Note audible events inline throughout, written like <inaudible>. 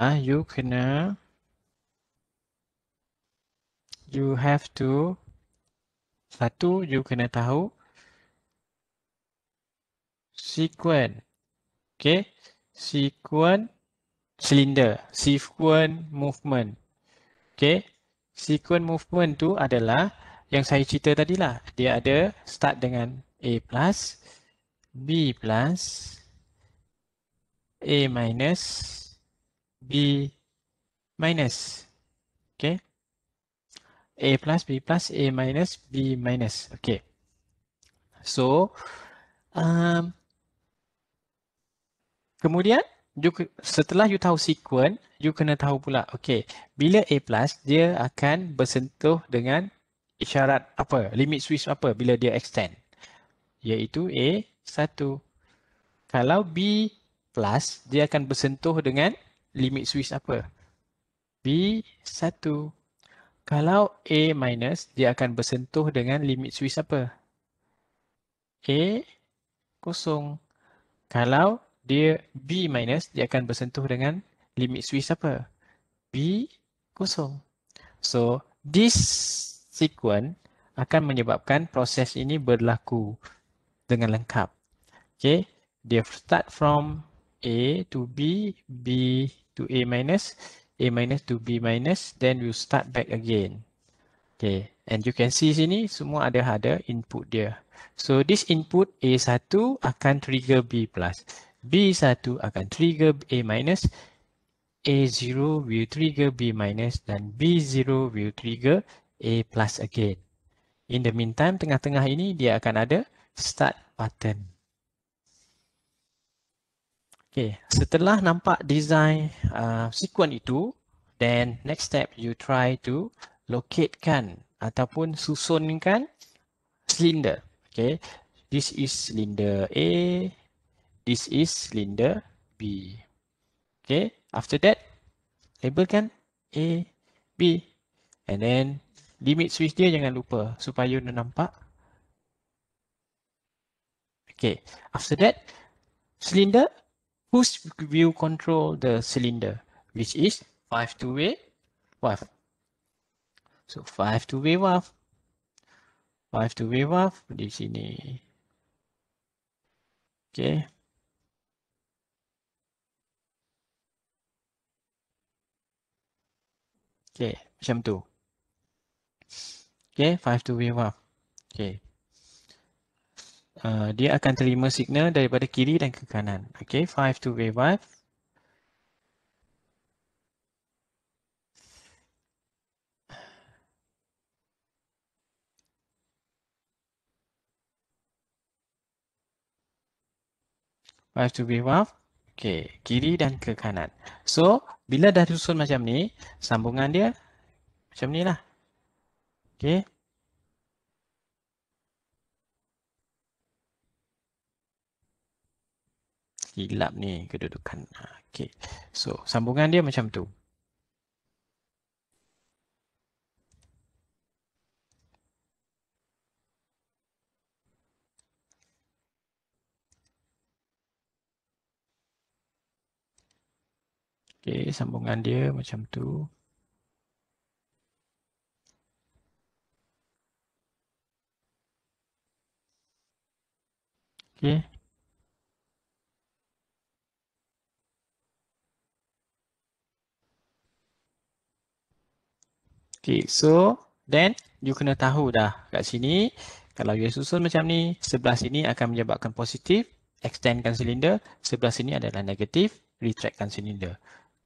Ah, you kena you have to satu you kena tahu sequence okay sequence silinder, sequence movement okay sequence movement tu adalah yang saya cerita tadi lah dia ada start dengan a plus b plus a minus B minus. Okay. A plus B plus A minus B minus. Okay. So, um, kemudian you, setelah you tahu sequence, you kena tahu pula. Okay. Bila A plus, dia akan bersentuh dengan isyarat apa? Limit switch apa bila dia extend? Iaitu A satu. Kalau B plus, dia akan bersentuh dengan limit switch apa? B1. Kalau A minus, dia akan bersentuh dengan limit switch apa? A kosong. Kalau dia B minus, dia akan bersentuh dengan limit switch apa? B kosong. So, this sequence akan menyebabkan proses ini berlaku dengan lengkap. Okay, dia start from A to B, B to A minus, A minus to B minus, then we we'll start back again. Okay, and you can see sini semua ada ada input dia. So this input A1 akan trigger B plus, B1 akan trigger A minus, A0 will trigger B minus, dan B0 will trigger A plus again. In the meantime, tengah-tengah ini dia akan ada start button. Okay, setelah nampak design uh, sequence itu, then next step you try to locatekan ataupun susunkan silinder. Okay, this is silinder A, this is silinder B. Okay, after that, labelkan A, B and then limit switch dia jangan lupa supaya you nampak. Okay, after that, silinder whose will control the cylinder, which is 5 two-way valve. So 5 two-way valve. 5 two-way valve di sini. Okay. Okay, macam tu. Okay, 5 two-way valve. Okay. uh, dia akan terima signal daripada kiri dan ke kanan. Okay, 5 to wave 5. Five to wave off. Okay, kiri dan ke kanan. So, bila dah susun macam ni, sambungan dia macam ni lah. Okay, hilap ni kedudukan. Ha, okay. So sambungan dia macam tu. Okay, sambungan dia macam tu. Okay, Okay, so then you kena tahu dah kat sini kalau you susun macam ni, sebelah sini akan menyebabkan positif, extendkan silinder, sebelah sini adalah negatif, retractkan silinder.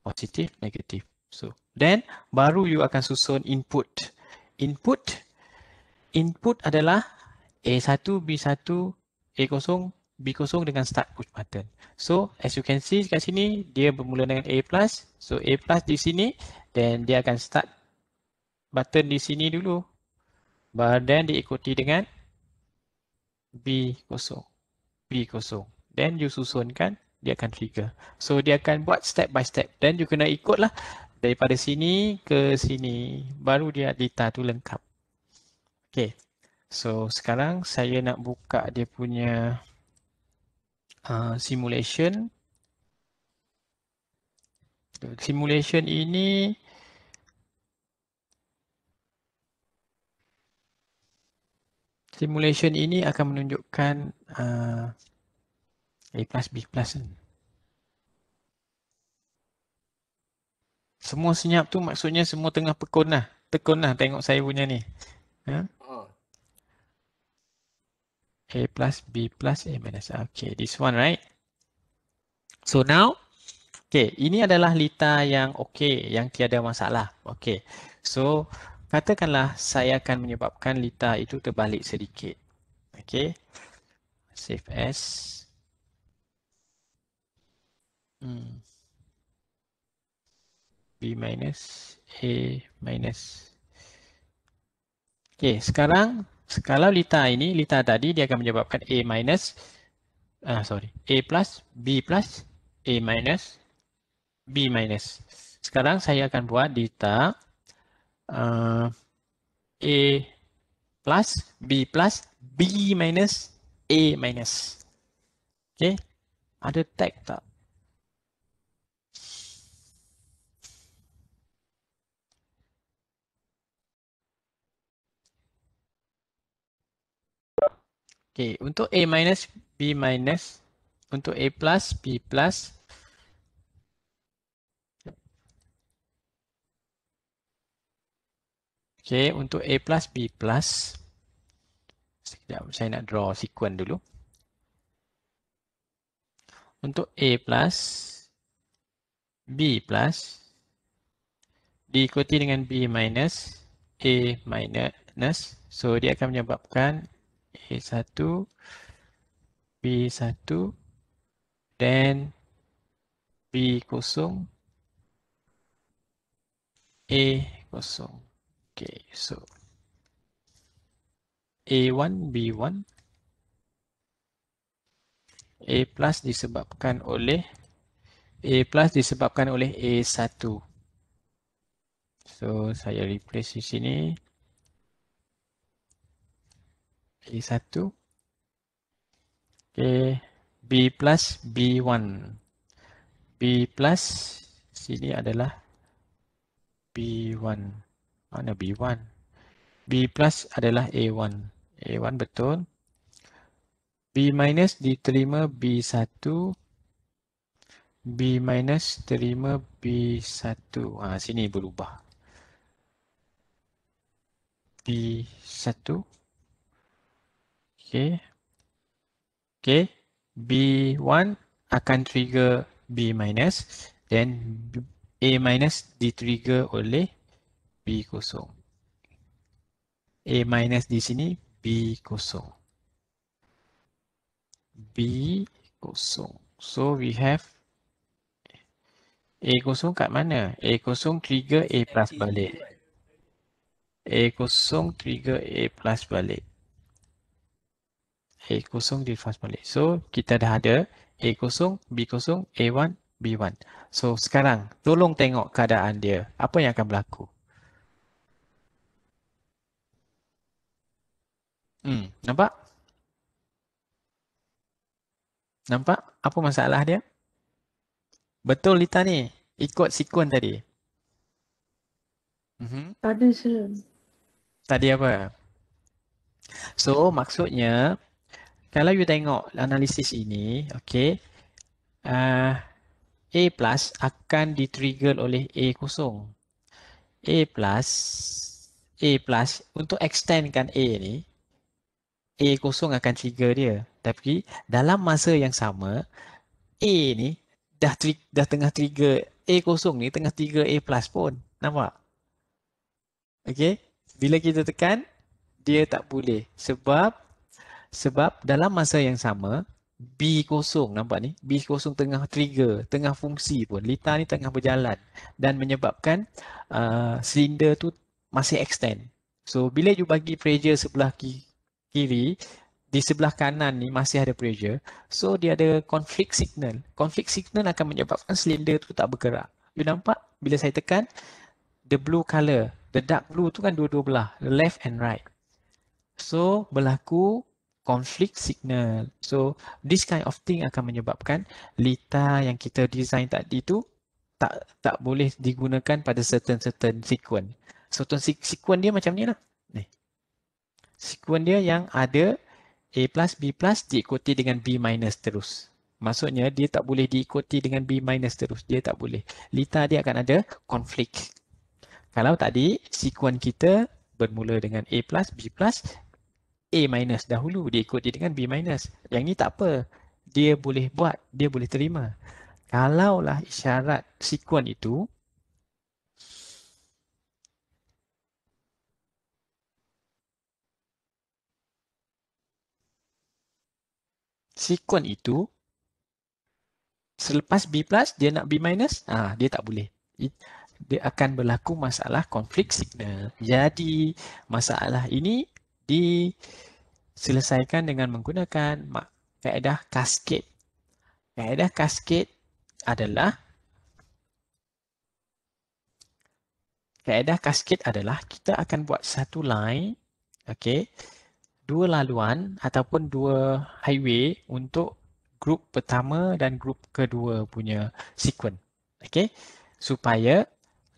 Positif, negatif. So, then baru you akan susun input. Input input adalah A1, B1, A0, B0 dengan start push button. So, as you can see kat sini, dia bermula dengan A+. So, A+, di sini, then dia akan start button di sini dulu. But then diikuti dengan B kosong. B kosong. Then you susunkan, dia akan trigger. So dia akan buat step by step. Then you kena ikutlah daripada sini ke sini. Baru dia data tu lengkap. Okay. So sekarang saya nak buka dia punya uh, simulation. Simulation ini... simulation ini akan menunjukkan uh, A plus B plus. Semua senyap tu maksudnya semua tengah pekun lah. Tekun lah tengok saya punya ni. Ha? A plus B plus A minus A. Okay, this one right. So now, okay, ini adalah lita yang okay, yang tiada masalah. Okay, so katakanlah saya akan menyebabkan lita itu terbalik sedikit. Okey. Save as. Hmm. B minus A minus. Okey, sekarang kalau lita ini, lita tadi dia akan menyebabkan A minus ah uh, sorry, A plus B plus A minus B minus. Sekarang saya akan buat lita uh, A plus B plus B minus A minus. Okay. Ada tag tak? Okay. Untuk A minus B minus. Untuk A plus B plus Okay, untuk A plus B plus. Sekejap, saya nak draw sekuen dulu. Untuk A plus, B plus, diikuti dengan B minus, A minus. So, dia akan menyebabkan A1, B1, dan B kosong, A kosong. Okay, so A1, B1 A plus disebabkan oleh A plus disebabkan oleh A1 So, saya replace di sini A1 Okay, B plus B1 B plus sini adalah B1 mana B1? B plus adalah A1. A1 betul. B minus diterima B1. B minus terima B1. Ha, sini berubah. B1. Okay. Okay. B1 akan trigger B minus. Then A minus diterima oleh B kosong. A minus di sini, B kosong. B kosong. So, we have A kosong kat mana? A kosong trigger A plus balik. A kosong trigger A plus balik. A kosong di plus balik. So, kita dah ada A kosong, B kosong, A1, B1. So, sekarang tolong tengok keadaan dia. Apa yang akan berlaku? Hmm, nampak? Nampak? Apa masalah dia? Betul Lita ni, ikut sikun tadi. Mhm. Tadi sir. Tadi apa? So, maksudnya kalau you tengok analisis ini, okay, uh, A plus akan ditrigger oleh A kosong. A plus, A plus untuk extendkan A ni, A kosong akan trigger dia. Tapi dalam masa yang sama, A ni dah, tri- dah tengah trigger A kosong ni tengah trigger A plus pun. Nampak? Okay. Bila kita tekan, dia tak boleh. Sebab sebab dalam masa yang sama, B kosong nampak ni? B kosong tengah trigger, tengah fungsi pun. Lita ni tengah berjalan dan menyebabkan uh, silinder tu masih extend. So bila you bagi pressure sebelah kiri, kiri di sebelah kanan ni masih ada pressure so dia ada conflict signal conflict signal akan menyebabkan silinder tu tak bergerak you nampak bila saya tekan the blue color the dark blue tu kan dua-dua belah the left and right so berlaku conflict signal so this kind of thing akan menyebabkan lita yang kita design tadi tu tak tak boleh digunakan pada certain certain sequence certain sequence dia macam ni lah sekuen dia yang ada A plus B plus diikuti dengan B minus terus. Maksudnya dia tak boleh diikuti dengan B minus terus. Dia tak boleh. Lita dia akan ada konflik. Kalau tadi sekuen kita bermula dengan A plus B plus A minus dahulu diikuti dengan B minus. Yang ni tak apa. Dia boleh buat. Dia boleh terima. Kalaulah isyarat sekuen itu sekuen itu selepas B plus dia nak B minus ah ha, dia tak boleh dia akan berlaku masalah konflik signal jadi masalah ini diselesaikan dengan menggunakan kaedah cascade kaedah cascade adalah kaedah cascade adalah kita akan buat satu line okey dua laluan ataupun dua highway untuk grup pertama dan grup kedua punya sequence. Okey. Supaya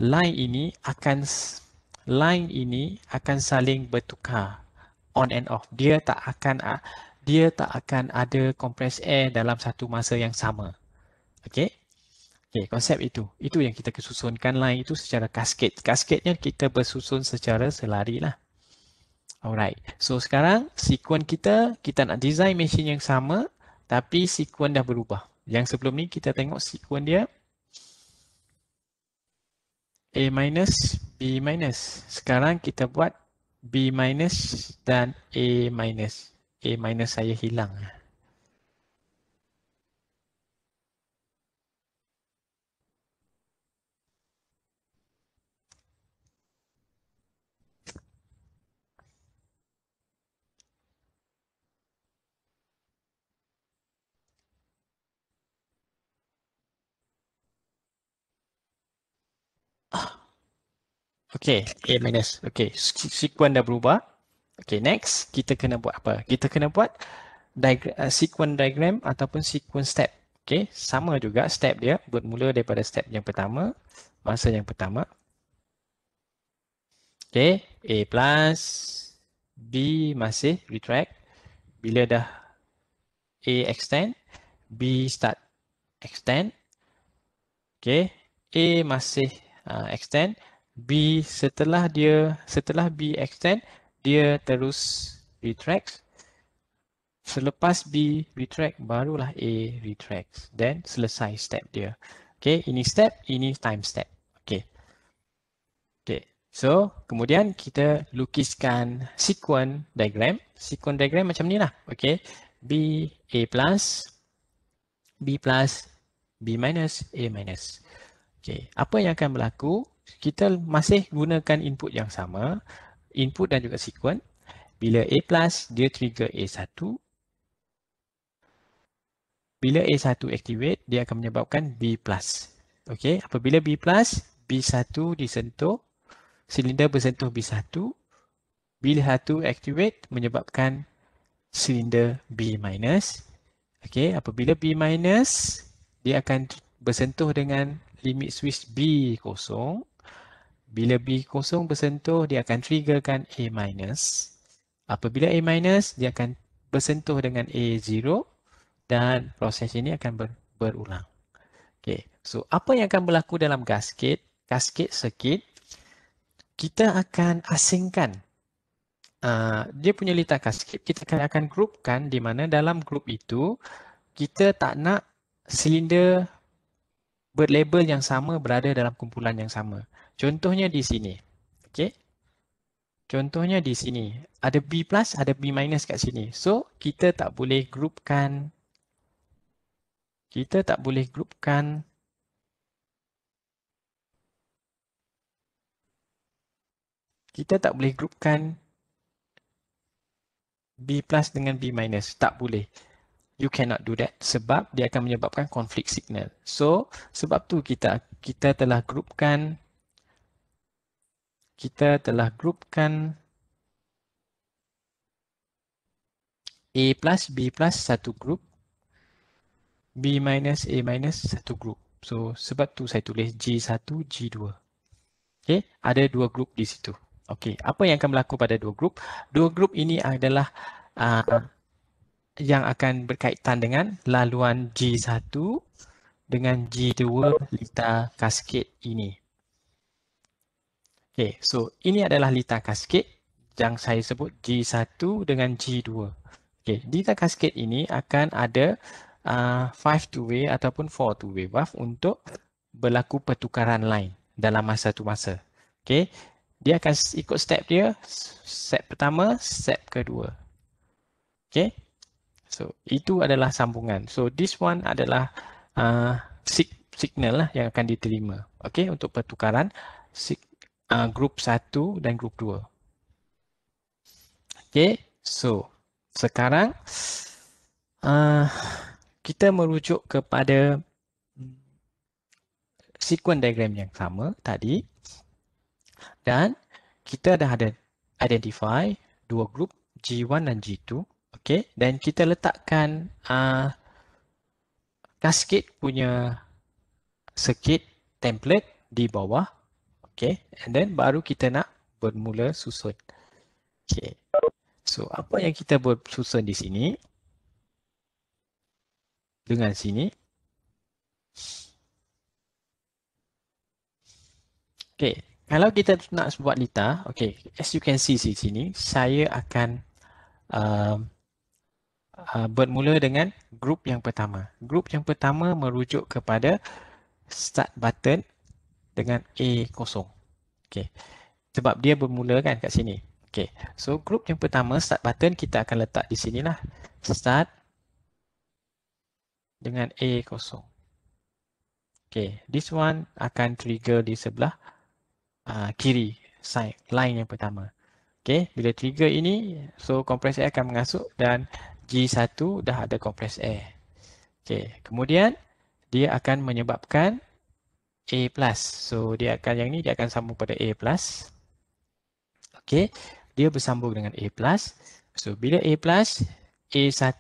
line ini akan line ini akan saling bertukar on and off. Dia tak akan dia tak akan ada compress air dalam satu masa yang sama. Okey. Okey, konsep itu. Itu yang kita susunkan line itu secara cascade. cascade kita bersusun secara selari lah. Alright, so sekarang sekuen kita, kita nak design mesin yang sama tapi sekuen dah berubah. Yang sebelum ni kita tengok sekuen dia A minus B minus. Sekarang kita buat B minus dan A minus. A minus saya hilang. Okay, A minus. Okay, sekuen dah berubah. Okay, next kita kena buat apa? Kita kena buat diagram, uh, sequence diagram ataupun sequence step. Okay, sama juga step dia Buat bermula daripada step yang pertama, masa yang pertama. Okay, A plus, B masih retract. Bila dah A extend, B start extend. Okay, A masih uh, extend. B setelah dia setelah B extend dia terus retract selepas B retract barulah A retract then selesai step dia okey ini step ini time step okey okey so kemudian kita lukiskan sequence diagram sequence diagram macam ni lah okey B A plus B plus B minus A minus okey apa yang akan berlaku kita masih gunakan input yang sama, input dan juga sekuen. Bila A+, plus dia trigger A1. Bila A1 activate, dia akan menyebabkan B+. plus. Okey, apabila B+, plus B1 disentuh, silinder bersentuh B1. B1 activate menyebabkan silinder B-. minus. Okey, apabila B-, minus dia akan bersentuh dengan limit switch B kosong. Bila B kosong bersentuh, dia akan triggerkan A minus. Apabila A minus, dia akan bersentuh dengan A zero dan proses ini akan ber, berulang. Okay. So, apa yang akan berlaku dalam gasket, gasket circuit, kita akan asingkan uh, dia punya litar gasket, kita akan, akan grupkan di mana dalam grup itu, kita tak nak silinder berlabel yang sama berada dalam kumpulan yang sama. Contohnya di sini. Okay. Contohnya di sini. Ada B plus, ada B minus kat sini. So, kita tak boleh groupkan. Kita tak boleh groupkan. Kita tak boleh groupkan B plus dengan B minus. Tak boleh. You cannot do that sebab dia akan menyebabkan konflik signal. So, sebab tu kita kita telah groupkan kita telah grupkan A plus B plus satu grup, B minus A minus satu grup. So sebab tu saya tulis G1, G2. Okay, ada dua grup di situ. Okay, apa yang akan berlaku pada dua grup? Dua grup ini adalah uh, yang akan berkaitan dengan laluan G1 dengan G2 litar kasket ini. Okay, so ini adalah lita kasket yang saya sebut G1 dengan G2. Okay, lita kasket ini akan ada uh, five to way ataupun four to way valve untuk berlaku pertukaran lain dalam masa tu masa. Okay, dia akan ikut step dia, step pertama, step kedua. Okay, so itu adalah sambungan. So this one adalah uh, signal lah yang akan diterima. Okay, untuk pertukaran signal uh, group 1 dan group 2. Okay, so sekarang uh, kita merujuk kepada sequence diagram yang sama tadi dan kita dah ada identify dua group G1 dan G2 okay? dan kita letakkan uh, cascade punya circuit template di bawah Okay, and then baru kita nak bermula susun. Okay, so apa yang kita buat susun di sini? Dengan sini. Okay, kalau kita nak buat lita, okay, as you can see di sini, saya akan um, uh, bermula dengan grup yang pertama. Grup yang pertama merujuk kepada start button dengan A kosong. Okay. Sebab dia bermula kan kat sini. Okay. So group yang pertama start button kita akan letak di sini lah. Start dengan A kosong. Okay. This one akan trigger di sebelah uh, kiri side line yang pertama. Okay. Bila trigger ini so compress air akan mengasuk dan G1 dah ada compress air. Okay. Kemudian dia akan menyebabkan A plus. So dia akan yang ni dia akan sambung pada A plus. Okay. Dia bersambung dengan A plus. So bila A plus, A1,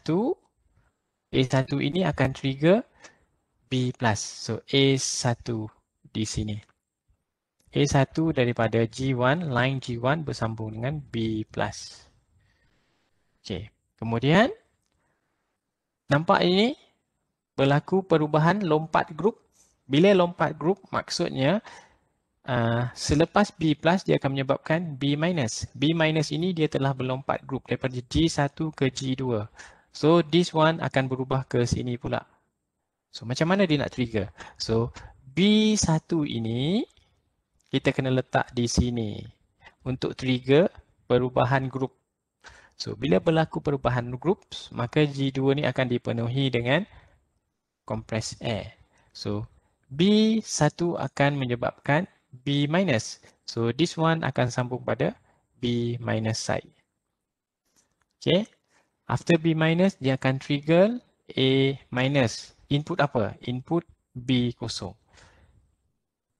A1 ini akan trigger B plus. So A1 di sini. A1 daripada G1, line G1 bersambung dengan B plus. Okay. Kemudian, nampak ini berlaku perubahan lompat grup bila lompat grup maksudnya uh, selepas B plus dia akan menyebabkan B minus. B minus ini dia telah melompat grup daripada G1 ke G2. So this one akan berubah ke sini pula. So macam mana dia nak trigger? So B1 ini kita kena letak di sini untuk trigger perubahan grup. So bila berlaku perubahan grup maka G2 ni akan dipenuhi dengan compressed air. So B1 akan menyebabkan B minus. So this one akan sambung pada B minus side. Okay. After B minus, dia akan trigger A minus. Input apa? Input B kosong.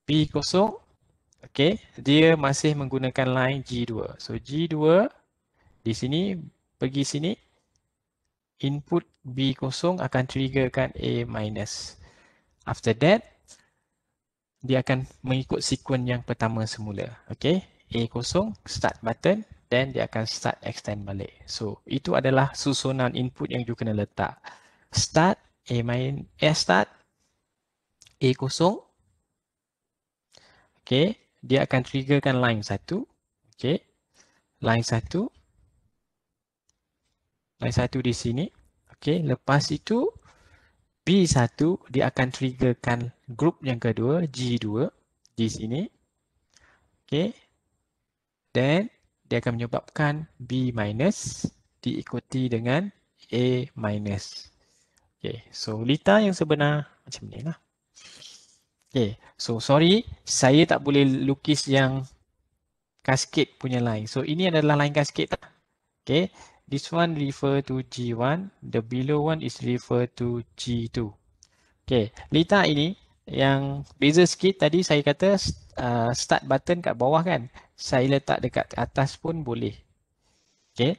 B kosong. Okay. Dia masih menggunakan line G2. So G2 di sini pergi sini. Input B kosong akan triggerkan A minus. After that, dia akan mengikut sekuen yang pertama semula. Okay, A kosong, start button, then dia akan start extend balik. So, itu adalah susunan input yang you kena letak. Start, A main, A start, A kosong. Okay, dia akan triggerkan line satu. Okay, line satu. Line satu di sini. Okay, lepas itu, P1 dia akan triggerkan grup yang kedua G2 di sini. Okay. Then dia akan menyebabkan B- diikuti dengan A-. Okay. So lita yang sebenar macam ni lah. Okay. So sorry saya tak boleh lukis yang kaskit punya line. So ini adalah line kaskit tak? Lah. Okay this one refer to G1, the below one is refer to G2. Okay, letak ini yang beza sikit tadi saya kata uh, start button kat bawah kan. Saya letak dekat atas pun boleh. Okay,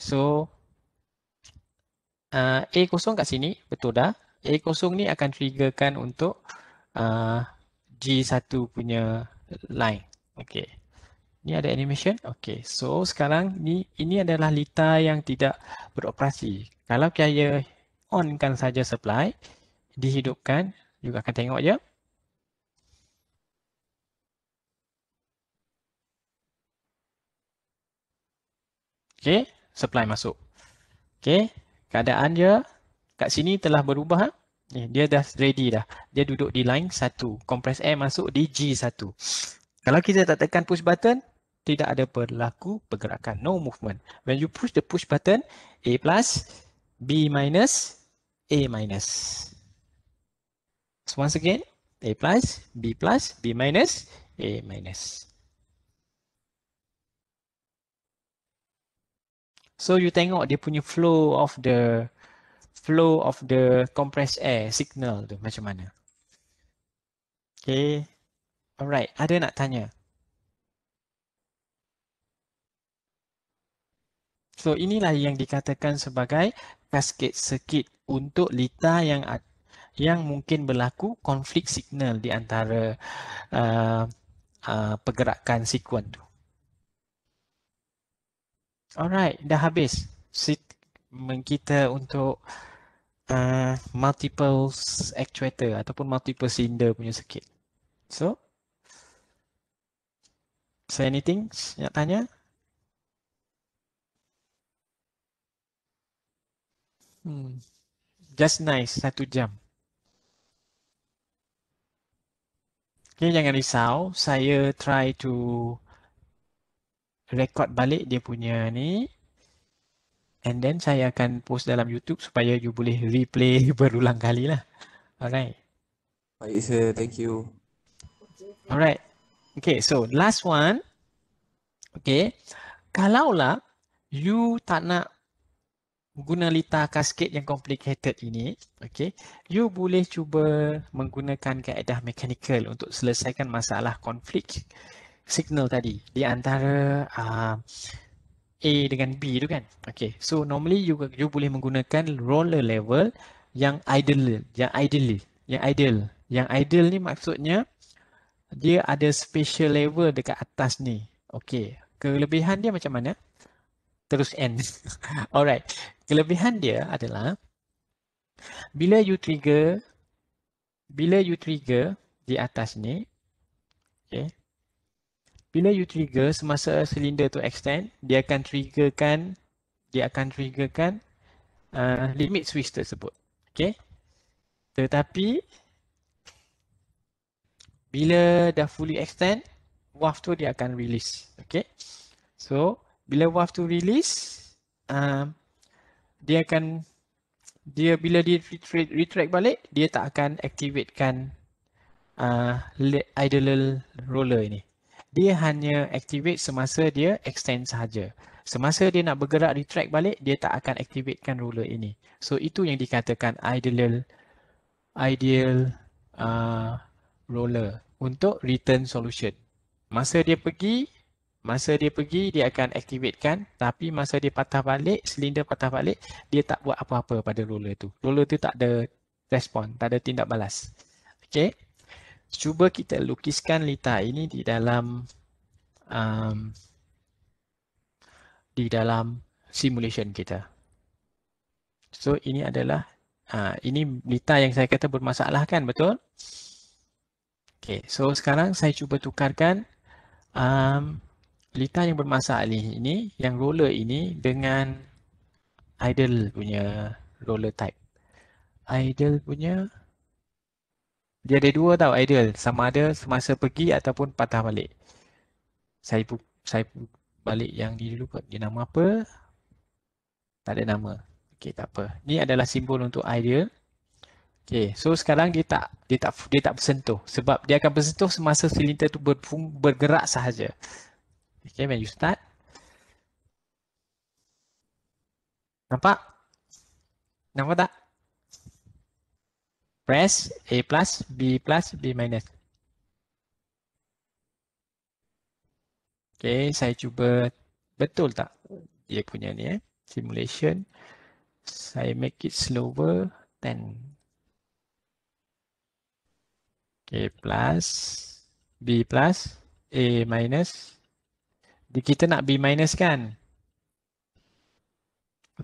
so uh, A kosong kat sini, betul dah. A kosong ni akan triggerkan untuk uh, G1 punya line. Okay. Ini ada animation. Okey. So sekarang ni ini adalah lita yang tidak beroperasi. Kalau saya onkan saja supply, dihidupkan, juga akan tengok je. Okey, supply masuk. Okey, keadaan dia kat sini telah berubah. Ni eh, dia dah ready dah. Dia duduk di line 1. Compress air masuk di G1. Kalau kita tak tekan push button, tidak ada berlaku pergerakan, no movement. When you push the push button, A plus, B minus, A minus. So once again, A plus, B plus, B minus, A minus. So you tengok dia punya flow of the flow of the compressed air signal tu macam mana. Okay. Alright, ada nak tanya? So inilah yang dikatakan sebagai cascade sekit untuk lita yang yang mungkin berlaku konflik signal di antara uh, uh, pergerakan sekuen tu. Alright, dah habis. Sit mm, kita untuk uh, multiple actuator ataupun multiple cylinder punya circuit. So, so anything nak tanya? Hmm. Just nice satu jam. Okay, jangan risau. Saya try to record balik dia punya ni. And then saya akan post dalam YouTube supaya you boleh replay <laughs> berulang kali lah. Alright. Baik, sir. Thank you. Alright. Okay, so last one. Okay. Kalaulah you tak nak guna litar kasket yang complicated ini, okay, you boleh cuba menggunakan kaedah mekanikal untuk selesaikan masalah konflik signal tadi di antara uh, A dengan B tu kan. Okay, so normally you, you boleh menggunakan roller level yang ideal, yang ideal, yang ideal. Yang ideal ni maksudnya dia ada special level dekat atas ni. Okay, kelebihan dia macam mana? Terus end. <laughs> Alright kelebihan dia adalah bila you trigger bila you trigger di atas ni okay? bila you trigger semasa silinder tu extend dia akan triggerkan dia akan triggerkan uh, limit switch tersebut okay? tetapi bila dah fully extend waft tu dia akan release okay? so bila waft tu release um, dia akan dia bila dia retract, retract balik dia tak akan activatekan uh, idle roller ini dia hanya activate semasa dia extend sahaja semasa dia nak bergerak retract balik dia tak akan activatekan roller ini so itu yang dikatakan idle ideal uh, roller untuk return solution masa dia pergi Masa dia pergi, dia akan aktifkan. tapi masa dia patah balik, silinder patah balik, dia tak buat apa-apa pada roller tu. Roller tu tak ada respon, tak ada tindak balas. Okay. Cuba kita lukiskan litar ini di dalam um, di dalam simulation kita. So ini adalah uh, ini litar yang saya kata bermasalah kan, betul? Okay. So sekarang saya cuba tukarkan um, Pelita yang bermasalah ini yang roller ini dengan idle punya roller type idle punya dia ada dua tau idle sama ada semasa pergi ataupun patah balik saya bu- saya bu- balik yang ni dulu kot. dia nama apa tak ada nama okey tak apa ni adalah simbol untuk idle Okay, so sekarang dia tak dia tak dia tak bersentuh sebab dia akan bersentuh semasa silinder tu berfung, bergerak sahaja. Okay, menu start. Nampak? Nampak tak? Press A plus, B plus, B minus. Okay, saya cuba betul tak dia punya ni eh. Simulation. Saya make it slower 10. Okay, plus, B plus, A minus kita nak B minus kan?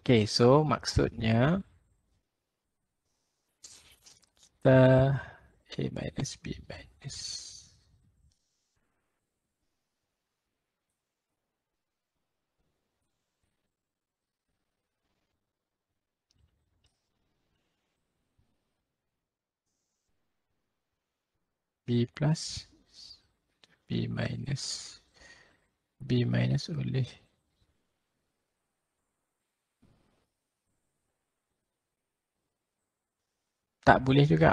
Okay, so maksudnya kita A minus B minus. B plus B minus B minus oleh tak boleh juga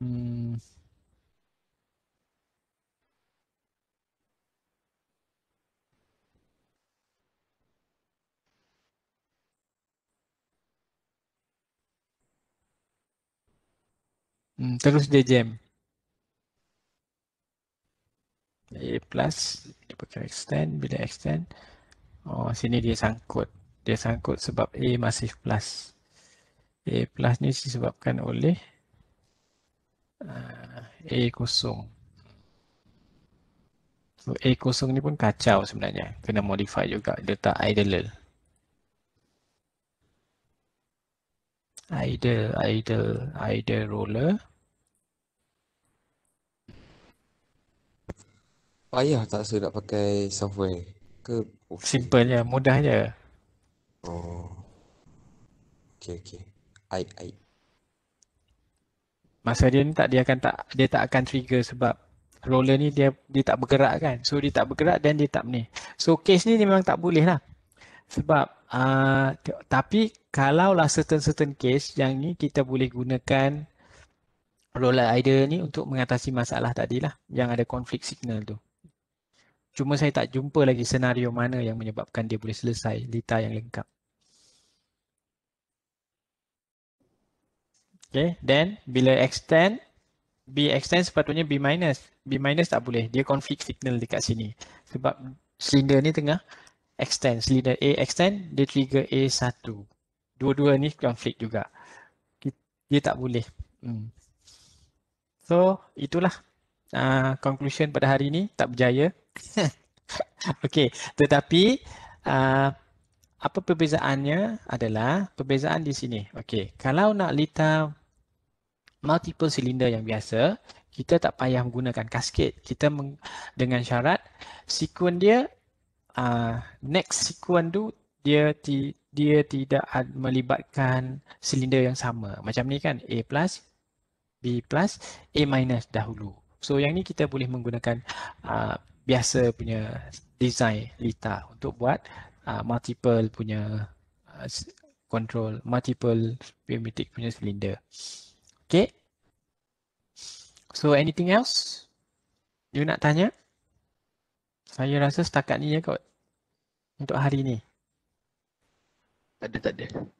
hmm Hmm, terus dia jam. A plus, dia pakai extend, bila extend. Oh, sini dia sangkut. Dia sangkut sebab A masih plus. A plus ni disebabkan oleh uh, A kosong. So A kosong ni pun kacau sebenarnya. Kena modify juga. Dia tak idler. idle idle idle roller payah tak saya nak pakai software ke oh, oh. okay. simple je mudah je oh okey okey i i masa dia ni tak dia akan tak dia tak akan trigger sebab roller ni dia dia tak bergerak kan so dia tak bergerak dan dia tak ni so case ni, ni memang tak boleh lah sebab Ah, tapi kalaulah certain-certain case yang ni kita boleh gunakan roller idea ni untuk mengatasi masalah tadi lah yang ada konflik signal tu. Cuma saya tak jumpa lagi senario mana yang menyebabkan dia boleh selesai lita yang lengkap. Okay, then bila extend, B extend sepatutnya B minus. B minus tak boleh, dia konflik signal dekat sini. Sebab silinder ni tengah extend. Selidah A extend, dia trigger a satu. Dua-dua ni konflik juga. Dia tak boleh. Hmm. So, itulah uh, conclusion pada hari ni. Tak berjaya. <laughs> okay, tetapi uh, apa perbezaannya adalah perbezaan di sini. Okay, kalau nak lita multiple silinder yang biasa, kita tak payah menggunakan kasket. Kita dengan syarat sekuen dia uh, next sequence tu dia ti, dia tidak melibatkan silinder yang sama. Macam ni kan A plus, B plus, A minus dahulu. So yang ni kita boleh menggunakan uh, biasa punya design lita untuk buat uh, multiple punya uh, control, multiple pneumatic punya silinder. Okay. So anything else? You nak tanya? Saya rasa setakat ni ya kot untuk hari ni? Tak ada, tak ada.